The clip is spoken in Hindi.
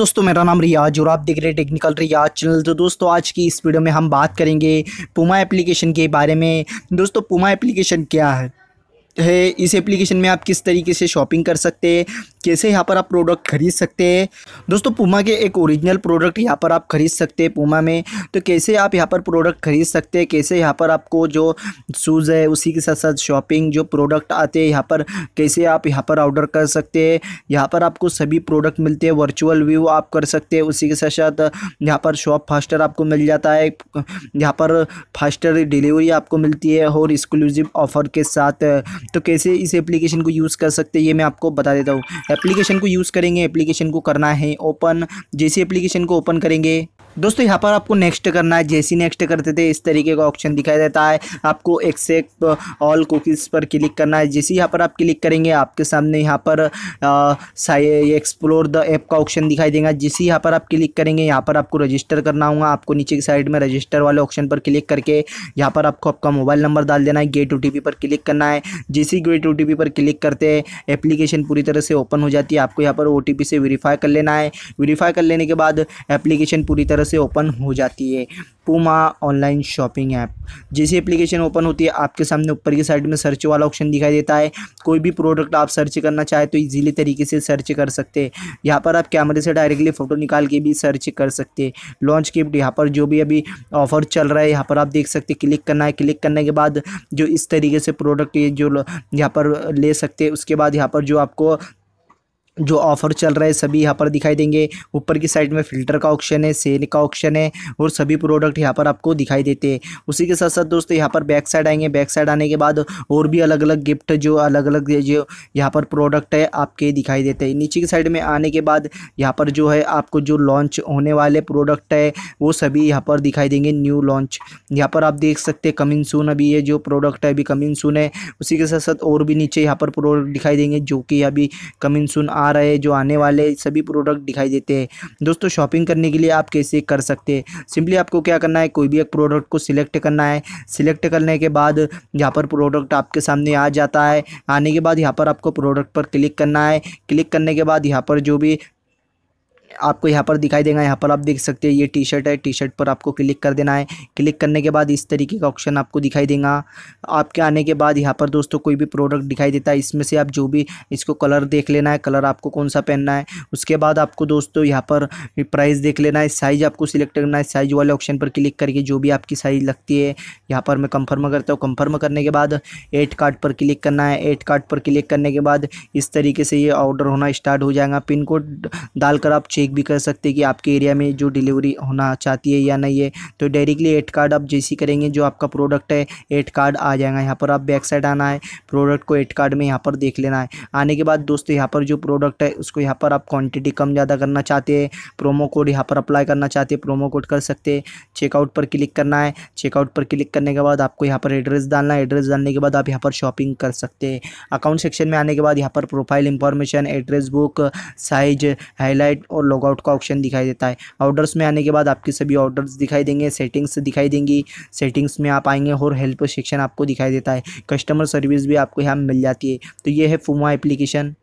दोस्तों मेरा नाम रियाज और आप देख रहे हैं टेक्निकल रियाज चैनल तो दोस्तों आज की इस वीडियो में हम बात करेंगे पुमा एप्लीकेशन के बारे में दोस्तों पुमा एप्लीकेशन क्या है है इस एप्लीकेशन में आप किस तरीके से शॉपिंग कर सकते हैं कैसे यहाँ पर आप प्रोडक्ट खरीद सकते हैं दोस्तों पुमा के एक ओरिजिनल प्रोडक्ट यहाँ पर आप खरीद सकते हैं पुमा में तो कैसे आप यहाँ पर प्रोडक्ट खरीद सकते हैं कैसे यहाँ पर आपको जो शूज़ है उसी के साथ साथ शॉपिंग जो प्रोडक्ट आते हैं यहाँ पर कैसे आप यहाँ पर ऑर्डर कर सकते हैं यहाँ पर आपको सभी प्रोडक्ट मिलते हैं वर्चुअल व्यू आप कर सकते हैं उसी के साथ साथ यहाँ पर शॉप फास्टर आपको मिल जाता है यहाँ पर फास्टर डिलीवरी आपको मिलती है और एक्सक्लूसिव ऑफर के साथ तो कैसे इस एप्लीकेशन को यूज़ कर सकते हैं ये मैं आपको बता देता हूँ एप्लीकेशन को यूज़ करेंगे एप्लीकेशन को करना है ओपन जैसे एप्लीकेशन को ओपन करेंगे दोस्तों यहाँ पर आपको नेक्स्ट करना है जैसी नेक्स्ट करते थे इस तरीके का ऑप्शन दिखाई देता है आपको एक्सेप्ट ऑल कुकीज़ पर क्लिक करना है जैसे यहाँ पर आप क्लिक करेंगे आपके सामने यहाँ पर एक्सप्लोर द ऐप का ऑप्शन दिखाई देगा जैसे यहाँ पर आप क्लिक करेंगे यहाँ पर आपको रजिस्टर करना होगा आपको नीचे की साइड में रजिस्टर वाले ऑप्शन पर क्लिक करके यहाँ पर आपको आपका मोबाइल नंबर डाल देना है गेट ओ पर क्लिक करना है जैसे गेट ओ पर क्लिक करते हैं एप्लीकेशन पूरी तरह से ओपन हो जाती है आपको यहाँ पर ओ से वेरीफाई कर लेना है वेरीफाई कर लेने के बाद एप्लीकेशन पूरी तरह से ओपन हो जाती है पुमा ऑनलाइन शॉपिंग ऐप जैसी एप्लीकेशन ओपन होती है आपके सामने ऊपर की साइड में सर्च वाला ऑप्शन दिखाई देता है कोई भी प्रोडक्ट आप सर्च करना चाहे तो इजीली तरीके से सर्च कर सकते हैं यहाँ पर आप कैमरे से डायरेक्टली फ़ोटो निकाल के भी सर्च कर सकते हैं लॉन्च गिफ्ट यहाँ पर जो भी अभी ऑफर चल रहा है यहाँ पर आप देख सकते क्लिक करना है क्लिक करने के बाद जो इस तरीके से प्रोडक्ट जो यहाँ पर ले सकते हैं उसके बाद यहाँ पर जो आपको जो ऑफ़र चल रहा है सभी यहाँ पर दिखाई देंगे ऊपर की साइड में फ़िल्टर का ऑप्शन है सेल का ऑप्शन है और सभी प्रोडक्ट यहाँ पर आपको दिखाई देते हैं उसी के साथ साथ दोस्तों यहाँ पर बैक साइड आएंगे बैक साइड आने के बाद और भी अलग अलग गिफ्ट जो अलग अलग जो यहाँ पर प्रोडक्ट है आपके दिखाई देते हैं नीचे की साइड में आने के बाद यहाँ पर जो है आपको जो लॉन्च होने वाले प्रोडक्ट है वो सभी यहाँ पर दिखाई देंगे न्यू लॉन्च यहाँ पर आप देख सकते हैं कमिंग सून अभी ये जो प्रोडक्ट है अभी कमिंग सून है उसी के साथ साथ और भी नीचे यहाँ पर प्रोडक्ट दिखाई देंगे जो कि अभी कमिंग सून आ आ रहे जो आने वाले सभी प्रोडक्ट दिखाई देते हैं दोस्तों शॉपिंग करने के लिए आप कैसे कर सकते हैं सिंपली आपको क्या करना है कोई भी एक प्रोडक्ट को सिलेक्ट करना है सिलेक्ट करने के बाद यहाँ पर प्रोडक्ट आपके सामने आ जाता है आने के बाद यहाँ पर आपको प्रोडक्ट पर क्लिक करना है क्लिक करने के बाद यहाँ पर जो भी आपको यहाँ पर दिखाई देगा यहाँ पर आप देख सकते हैं ये टी शर्ट है टी शर्ट पर आपको क्लिक कर देना है क्लिक करने के बाद इस तरीके का ऑप्शन आपको दिखाई देगा आपके आने के बाद यहाँ पर दोस्तों कोई भी प्रोडक्ट दिखाई देता है इसमें से आप जो भी इसको कलर देख लेना है कलर आपको कौन सा पहनना है उसके बाद आपको दोस्तों यहाँ पर प्राइस देख लेना है साइज़ आपको सिलेक्ट करना है साइज़ वाले ऑप्शन पर क्लिक करके जो भी आपकी साइज़ लगती है यहाँ पर मैं कंफर्म करता हूँ कंफर्म करने के बाद एट कार्ड पर क्लिक करना है एट कार्ड पर क्लिक करने के बाद इस तरीके से ये ऑर्डर होना स्टार्ट हो जाएगा पिन कोड डालकर आप चेक भी कर सकते हैं कि आपके एरिया में जो डिलीवरी होना चाहती है या नहीं है तो डायरेक्टली एड कार्ड आप जैसे करेंगे जो आपका प्रोडक्ट है एड कार्ड आ जाएगा यहाँ पर आप बैक साइड आना है प्रोडक्ट को एड कार्ड में यहाँ पर देख लेना है आने के बाद दोस्तों यहाँ पर जो प्रोडक्ट है उसको यहाँ पर आप क्वान्टिटी कम ज़्यादा करना चाहते हैं प्रोमो कोड यहाँ पर अप्लाई करना चाहते हैं प्रोमो कोड कर सकते हैं चेकआउट पर क्लिक करना है चेकआउट पर क्लिक करने के बाद आपको यहाँ पर एड्रेस डालना है एड्रेस डालने के बाद आप यहाँ पर शॉपिंग कर सकते हैं अकाउंट सेक्शन में आने के बाद यहाँ पर profile information address book size highlight और लॉगआउट का ऑप्शन दिखाई देता है ऑर्डर्स में आने के बाद आपके सभी ऑर्डर्स दिखाई देंगे सेटिंग्स दिखाई देंगी सेटिंग्स में आप आएंगे और हेल्प सेक्शन आपको दिखाई देता है कस्टमर सर्विस भी आपको यहाँ मिल जाती है तो ये है फूमा एप्लीकेशन